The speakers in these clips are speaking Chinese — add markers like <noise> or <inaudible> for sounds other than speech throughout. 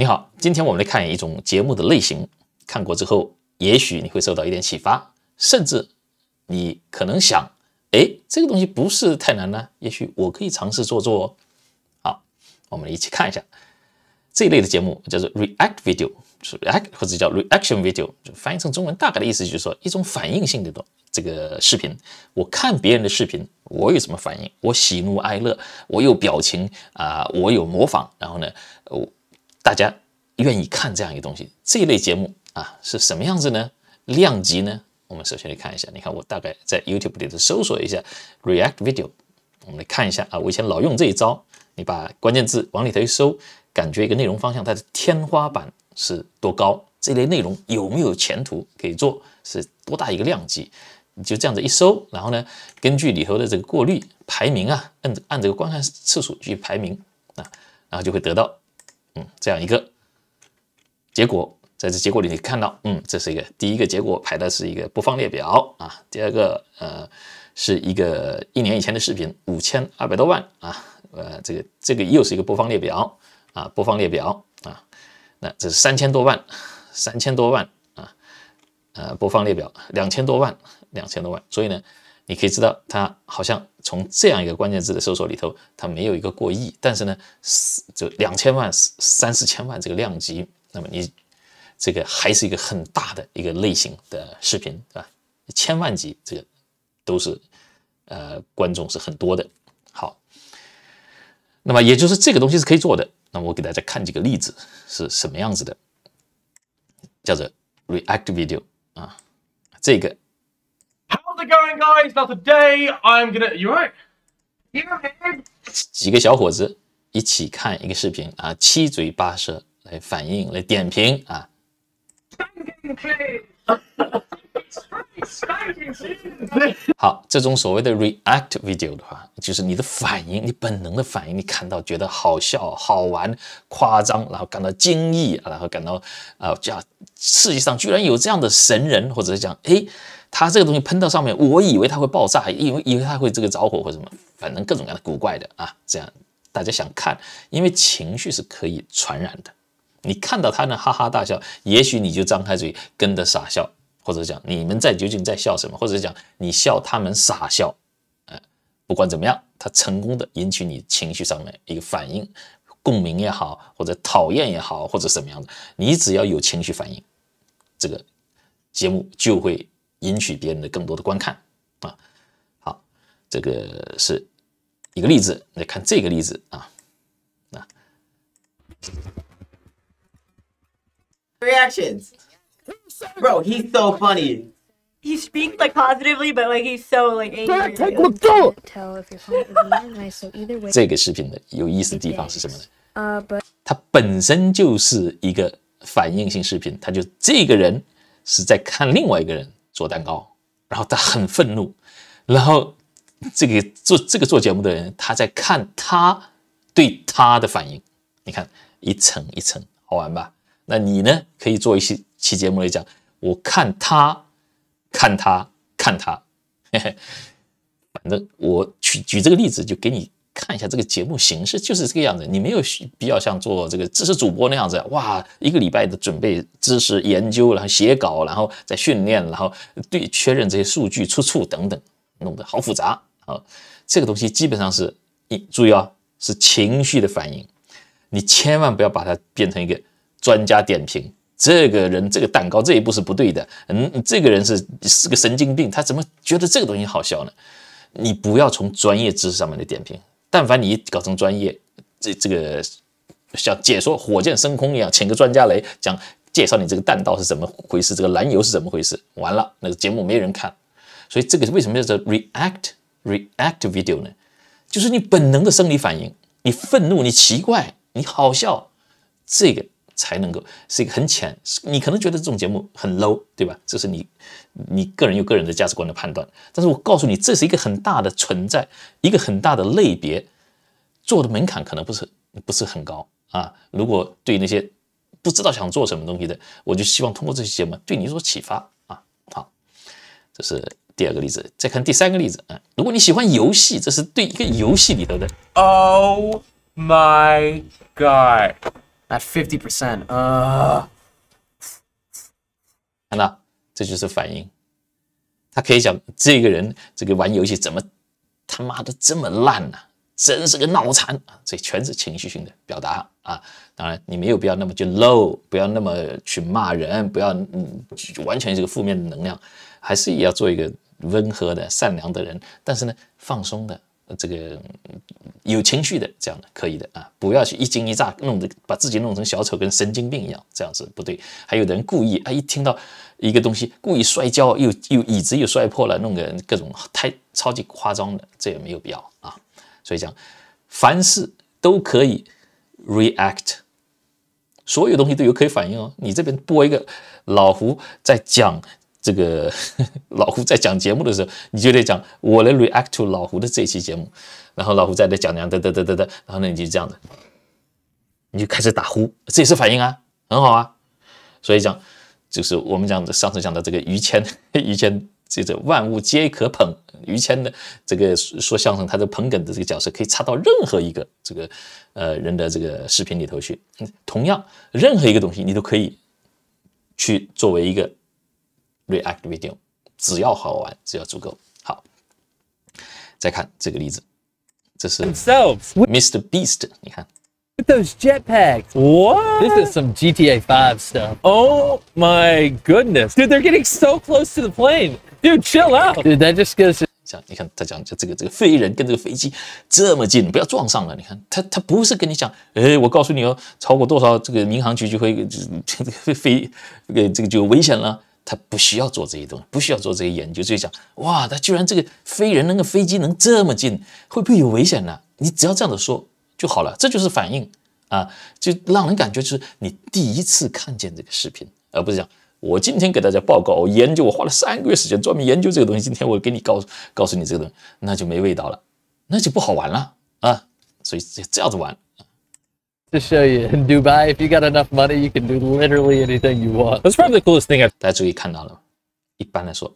你好，今天我们来看一种节目的类型。看过之后，也许你会受到一点启发，甚至你可能想：哎，这个东西不是太难呢，也许我可以尝试做做。好，我们一起看一下这一类的节目，叫做 React Video，React 或者叫 Reaction Video，就翻译成中文大概的意思就是说，一种反应性的东。这个视频。我看别人的视频，我有什么反应？我喜怒哀乐，我有表情啊，我有模仿。然后呢，我。大家愿意看这样一个东西，这一类节目啊是什么样子呢？量级呢？我们首先来看一下。你看，我大概在 YouTube 里头搜索一下 React video，我们来看一下啊。我以前老用这一招，你把关键字往里头一搜，感觉一个内容方向它的天花板是多高，这类内容有没有前途可以做，是多大一个量级？你就这样子一搜，然后呢，根据里头的这个过滤排名啊，按按这个观看次数去排名啊，然后就会得到。这样一个结果，在这结果里你看到，嗯，这是一个第一个结果排的是一个播放列表啊，第二个呃是一个一年以前的视频五千二百多万啊，呃这个这个又是一个播放列表啊，播放列表啊，那这是三千多万，三千多万啊，呃播放列表两千多万，两千多万，所以呢。你可以知道，它好像从这样一个关键字的搜索里头，它没有一个过亿，但是呢，就两千万、三四千万这个量级，那么你这个还是一个很大的一个类型的视频，对吧？千万级这个都是呃观众是很多的。好，那么也就是这个东西是可以做的。那么我给大家看几个例子是什么样子的，叫做 React Video 啊，这个。几个小伙子一起看一个视频啊，七嘴八舌来反应来点评啊。好，这种所谓的 react video 的话，就是你的反应，你本能的反应，你看到觉得好笑好玩、夸张，然后感到惊异然后感到啊，这世界上居然有这样的神人，或者是讲哎。他这个东西喷到上面，我以为他会爆炸，因为以为他会这个着火或者什么，反正各种各样的古怪的啊，这样大家想看，因为情绪是可以传染的。你看到他呢哈哈大笑，也许你就张开嘴跟着傻笑，或者讲你们在究竟在笑什么，或者讲你笑他们傻笑，呃，不管怎么样，他成功的引起你情绪上面一个反应，共鸣也好，或者讨厌也好，或者什么样的，你只要有情绪反应，这个节目就会。赢取别人的更多的观看啊！好，这个是一个例子。来看这个例子啊啊！Reactions, bro, he's so funny. He speaks like positively, but like he's so like angry. 太过 y 这个视频的有意思的地方是什么呢？呃，但它本身就是一个反应性视频，它就这个人是在看另外一个人。做蛋糕，然后他很愤怒，然后这个做这个做节目的人他在看他对他的反应，你看一层一层好玩吧？那你呢？可以做一期期节目来讲，我看他，看他，看他，嘿嘿，反正我举举这个例子就给你。看一下这个节目形式就是这个样子，你没有必要像做这个知识主播那样子，哇，一个礼拜的准备、知识研究，然后写稿，然后再训练，然后对确认这些数据出处等等，弄得好复杂啊。这个东西基本上是，注意啊，是情绪的反应，你千万不要把它变成一个专家点评。这个人这个蛋糕这一步是不对的，嗯，这个人是是个神经病，他怎么觉得这个东西好笑呢？你不要从专业知识上面的点评。但凡你搞成专业，这这个像解说火箭升空一样，请个专家来讲介绍你这个弹道是怎么回事，这个燃油是怎么回事，完了那个节目没人看，所以这个为什么叫做 react react video 呢？就是你本能的生理反应，你愤怒，你奇怪，你好笑，这个。才能够是一个很浅，你可能觉得这种节目很 low，对吧？这是你你个人有个人的价值观的判断。但是我告诉你，这是一个很大的存在，一个很大的类别，做的门槛可能不是不是很高啊。如果对那些不知道想做什么东西的，我就希望通过这期节目对你有所启发啊。好，这是第二个例子。再看第三个例子啊，如果你喜欢游戏，这是对一个游戏里头的。Oh my God！at 50%啊，看到这就是反应，他可以讲这个人这个玩游戏怎么他妈的这么烂呢？真是个脑残啊！这全是情绪性的表达啊！当然，你没有必要那么去 low，不要那么去骂人，不要嗯，完全是个负面的能量，还是也要做一个温和的、善良的人，但是呢，放松的。这个有情绪的，这样的可以的啊，不要去一惊一乍，弄得把自己弄成小丑跟神经病一样，这样子不对。还有人故意，啊，一听到一个东西，故意摔跤，又又椅子又摔破了，弄个各种太超级夸张的，这也没有必要啊。所以讲，凡事都可以 react，所有东西都有可以反应哦。你这边播一个老胡在讲。这个 <laughs> 老胡在讲节目的时候，你就得讲我来 react to 老胡的这一期节目，然后老胡再来讲两得得得得得，然后呢你就这样的，你就开始打呼，这也是反应啊，很好啊。所以讲就是我们讲的上次讲的这个于谦，<laughs> 于谦这这万物皆可捧，于谦的这个说相声，他的捧哏的这个角色可以插到任何一个这个呃人的这个视频里头去。同样，任何一个东西你都可以去作为一个。React video，只要好玩，只要足够好。再看这个例子，这是 t h e Mr. s s e e l v m Beast，你看，With those jetpacks, what? This is some GTA Five stuff. Oh my goodness, dude, they're getting so close to the plane. Dude, chill out. Dude, that just goes. 像你看，他讲，就这个这个飞人跟这个飞机这么近，不要撞上了。你看，他他不是跟你讲，哎，我告诉你哦，超过多少，这个民航局就会这个飞这个这个就危险了。他不需要做这些东西，不需要做这些研究，就讲哇，他居然这个飞人那个飞机能这么近，会不会有危险呢？你只要这样子说就好了，这就是反应啊，就让人感觉就是你第一次看见这个视频，而不是讲我今天给大家报告，我研究我花了三个月时间专门研究这个东西，今天我给你告告诉你这个东西，那就没味道了，那就不好玩了啊，所以这样子玩。to show you in dubai if you got enough money you can do literally anything you want that's probably the coolest thing 啊大家注意看到了一般来说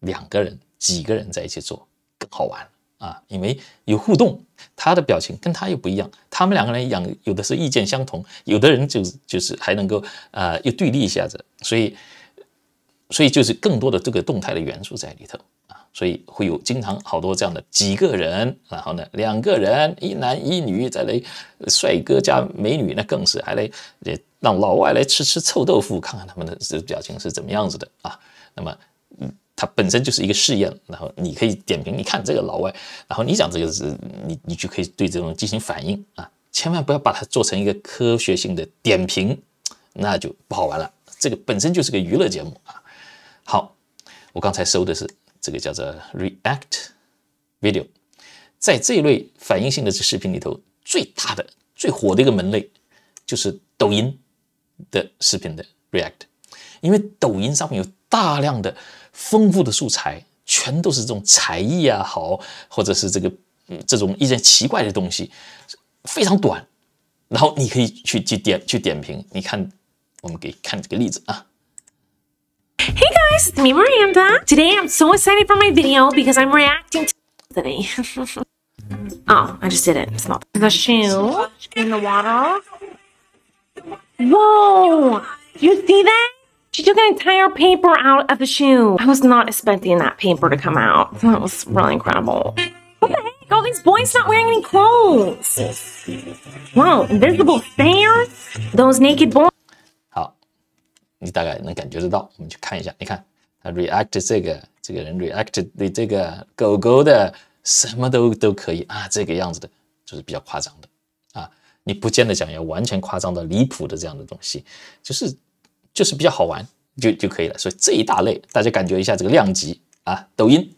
两个人几个人在一起做更好玩啊因为有互动他的表情跟他又不一样他们两个人养有的是意见相同有的人就是就是还能够啊又对立一下子所以所以就是更多的这个动态的元素在里头所以会有经常好多这样的几个人，然后呢两个人一男一女，再来帅哥加美女，那更是还得也让老外来吃吃臭豆腐，看看他们的这个表情是怎么样子的啊。那么，嗯，它本身就是一个试验，然后你可以点评，你看这个老外，然后你讲这个是，你你就可以对这种进行反应啊，千万不要把它做成一个科学性的点评，那就不好玩了。这个本身就是个娱乐节目啊。好，我刚才收的是。这个叫做 React Video，在这一类反应性的视频里头，最大的、最火的一个门类就是抖音的视频的 React，因为抖音上面有大量的丰富的素材，全都是这种才艺啊，好，或者是这个这种一些奇怪的东西，非常短，然后你可以去去点去点评。你看，我们给看几个例子啊。Hey guys, it's me Miranda. Today I'm so excited for my video because I'm reacting to today. <laughs> oh, I just did it. It's not the shoe in the water. Whoa! You see that? She took an entire paper out of the shoe. I was not expecting that paper to come out. That was really incredible. What the heck? All these boys not wearing any clothes. Whoa, invisible stairs? Those naked boys. 你大概能感觉得到，我们去看一下。你看，啊 r e a c t 这个这个人 r e a c t 对这个狗狗的什么都都可以啊，这个样子的，就是比较夸张的啊。你不见得讲要完全夸张到离谱的这样的东西，就是就是比较好玩就就可以了。所以这一大类，大家感觉一下这个量级啊，抖音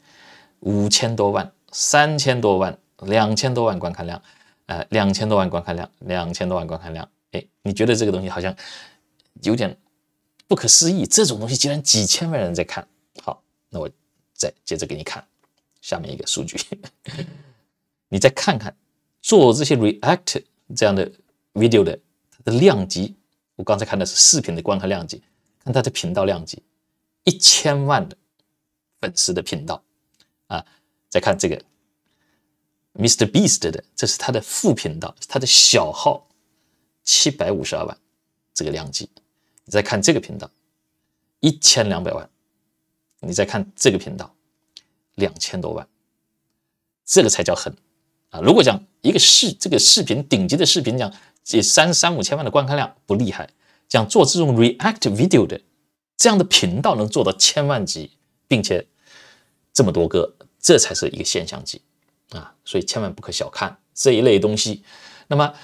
五千多万、三千多万、两千多万观看量，呃，两千多万观看量，两千多万观看量。哎，你觉得这个东西好像有点。不可思议，这种东西竟然几千万人在看好。那我再接着给你看下面一个数据，<laughs> 你再看看做这些 react 这样的 video 的的量级。我刚才看的是视频的观看量级，看它的频道量级，一千万的粉丝的频道啊。再看这个 Mr Beast 的，这是他的副频道，他的小号七百五十二万这个量级。再看这个频道，一千两百万；你再看这个频道，两千多万。这个才叫狠啊！如果讲一个视这个视频顶级的视频，讲这三三五千万的观看量不厉害；讲做这种 react video 的这样的频道能做到千万级，并且这么多个，这才是一个现象级啊！所以千万不可小看这一类东西。那么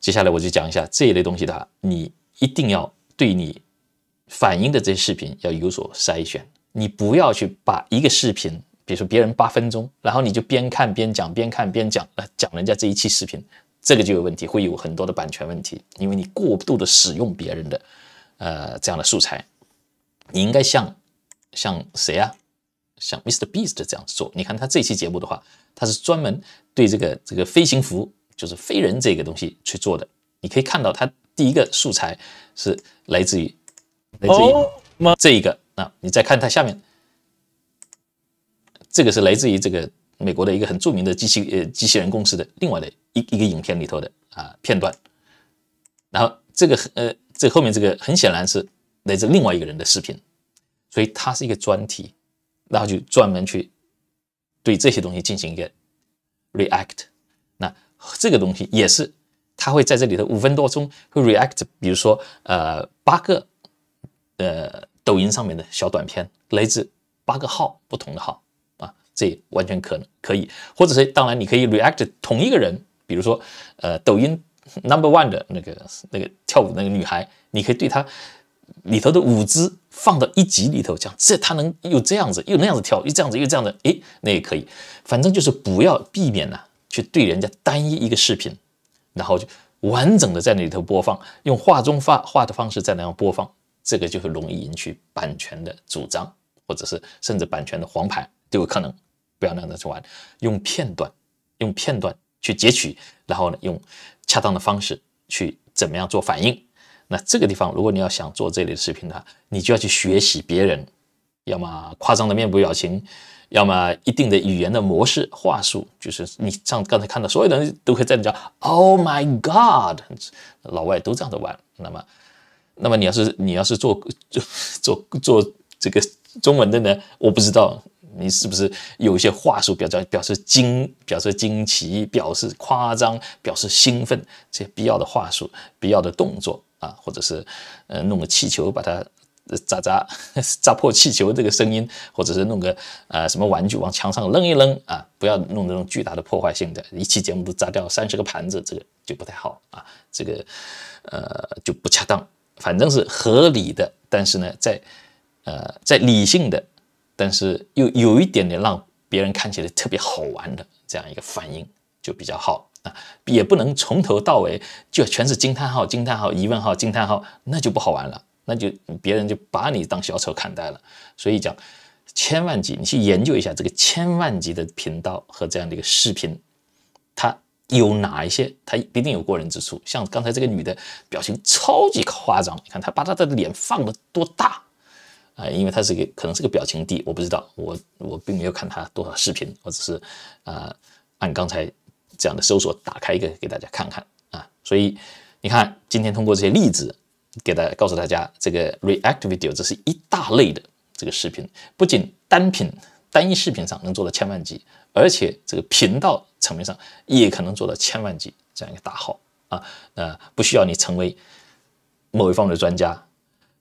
接下来我就讲一下这一类东西的话，你一定要。对你反映的这些视频要有所筛选，你不要去把一个视频，比如说别人八分钟，然后你就边看边讲，边看边讲来讲人家这一期视频，这个就有问题，会有很多的版权问题，因为你过度的使用别人的，呃，这样的素材，你应该像像谁啊？像 Mr. Beast 这样子做。你看他这期节目的话，他是专门对这个这个飞行服，就是飞人这个东西去做的，你可以看到他。第一个素材是来自于来自于这一个，那你再看它下面，这个是来自于这个美国的一个很著名的机器呃机器人公司的另外的一一个影片里头的啊片段，然后这个呃这后面这个很显然是来自另外一个人的视频，所以它是一个专题，然后就专门去对这些东西进行一个 react，那这个东西也是。他会在这里头五分多钟会 react，比如说呃八个呃抖音上面的小短片，来自八个号不同的号啊，这完全可能可以，或者是当然你可以 react 同一个人，比如说呃抖音 number one 的那个那个跳舞那个女孩，你可以对她里头的舞姿放到一集里头讲，这她能又这样子又那样子跳又这样子又这样子，诶，那也可以，反正就是不要避免呢去对人家单一一个视频。然后就完整的在那里头播放，用画中画画的方式在那样播放，这个就是容易引起版权的主张，或者是甚至版权的黄牌都有可能。不要那样去玩，用片段，用片段去截取，然后呢，用恰当的方式去怎么样做反应。那这个地方，如果你要想做这类的视频呢，你就要去学习别人，要么夸张的面部表情。要么一定的语言的模式话术，就是你像刚才看到，所有人都会在那叫 “Oh my God”，老外都这样的玩。那么，那么你要是你要是做做做做这个中文的呢？我不知道你是不是有一些话术，表示表示惊，表示惊奇，表示夸张，表示兴奋这些必要的话术、必要的动作啊，或者是呃弄个气球把它。砸砸 <laughs> 扎破气球这个声音，或者是弄个呃什么玩具往墙上扔一扔啊，不要弄那种巨大的破坏性的，一期节目都砸掉三十个盘子，这个就不太好啊，这个呃就不恰当，反正是合理的，但是呢，在呃在理性的，但是又有一点点让别人看起来特别好玩的这样一个反应就比较好啊，也不能从头到尾就全是惊叹号、惊叹号、疑问号、惊叹号，那就不好玩了。那就别人就把你当小丑看待了，所以讲千万级，你去研究一下这个千万级的频道和这样的一个视频，它有哪一些，它一定有过人之处。像刚才这个女的，表情超级夸张，你看她把她的脸放了多大啊！因为她是个可能是个表情帝，我不知道，我我并没有看她多少视频，我只是啊按刚才这样的搜索打开一个给大家看看啊。所以你看，今天通过这些例子。给大家告诉大家，这个 React Video 这是一大类的这个视频，不仅单品单一视频上能做到千万级，而且这个频道层面上也可能做到千万级这样一个大号啊。那不需要你成为某一方面的专家，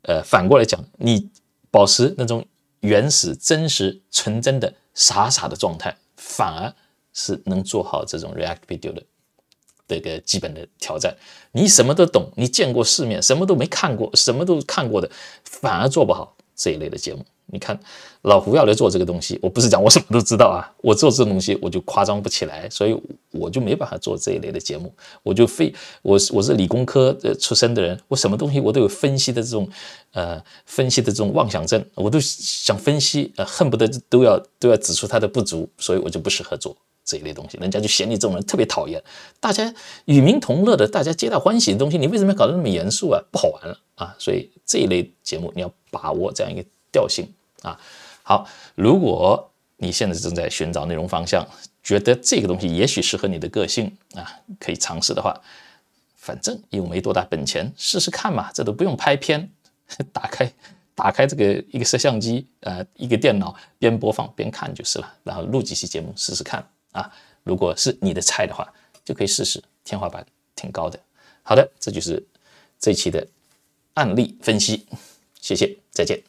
呃，反过来讲，你保持那种原始、真实、纯真的、傻傻的状态，反而是能做好这种 React Video 的。这个基本的挑战，你什么都懂，你见过世面，什么都没看过，什么都看过的，反而做不好这一类的节目。你看老胡要来做这个东西，我不是讲我什么都知道啊，我做这东西我就夸张不起来，所以我就没办法做这一类的节目。我就非我我是理工科出身的人，我什么东西我都有分析的这种呃分析的这种妄想症，我都想分析，呃恨不得都要都要指出它的不足，所以我就不适合做。这一类东西，人家就嫌你这种人特别讨厌。大家与民同乐的，大家皆大欢喜的东西，你为什么要搞得那么严肃啊？不好玩了啊！所以这一类节目，你要把握这样一个调性啊。好，如果你现在正在寻找内容方向，觉得这个东西也许适合你的个性啊，可以尝试的话，反正又没多大本钱，试试看嘛。这都不用拍片，<laughs> 打开打开这个一个摄像机，呃，一个电脑，边播放边看就是了，然后录几期节目试试看。啊，如果是你的菜的话，就可以试试，天花板挺高的。好的，这就是这期的案例分析，谢谢，再见。